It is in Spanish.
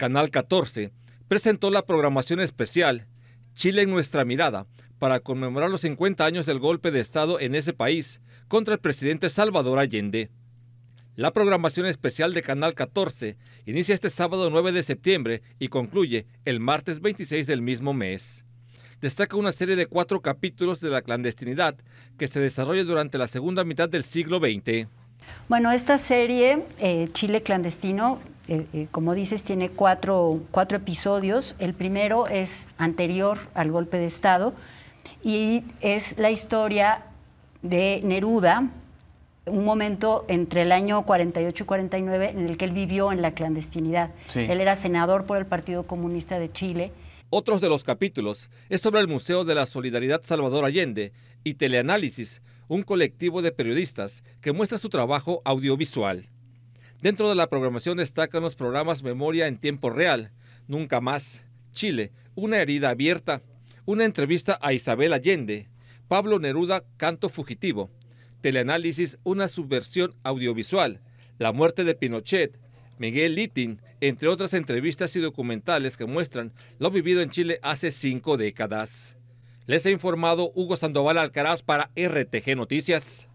Canal 14, presentó la programación especial Chile en nuestra mirada para conmemorar los 50 años del golpe de Estado en ese país contra el presidente Salvador Allende. La programación especial de Canal 14 inicia este sábado 9 de septiembre y concluye el martes 26 del mismo mes. Destaca una serie de cuatro capítulos de la clandestinidad que se desarrolla durante la segunda mitad del siglo XX. Bueno, esta serie, eh, Chile Clandestino, eh, como dices, tiene cuatro, cuatro episodios. El primero es anterior al golpe de Estado y es la historia de Neruda, un momento entre el año 48 y 49 en el que él vivió en la clandestinidad. Él era senador por el Partido Comunista de Chile. Otros de los capítulos es sobre el Museo de la Solidaridad Salvador Allende y Teleanálisis, un colectivo de periodistas que muestra su trabajo audiovisual. Dentro de la programación destacan los programas Memoria en tiempo real, Nunca más, Chile, Una herida abierta, una entrevista a Isabel Allende, Pablo Neruda, Canto fugitivo, Teleanálisis, una subversión audiovisual, La muerte de Pinochet, Miguel Littin, entre otras entrevistas y documentales que muestran lo vivido en Chile hace cinco décadas. Les ha informado Hugo Sandoval Alcaraz para RTG Noticias.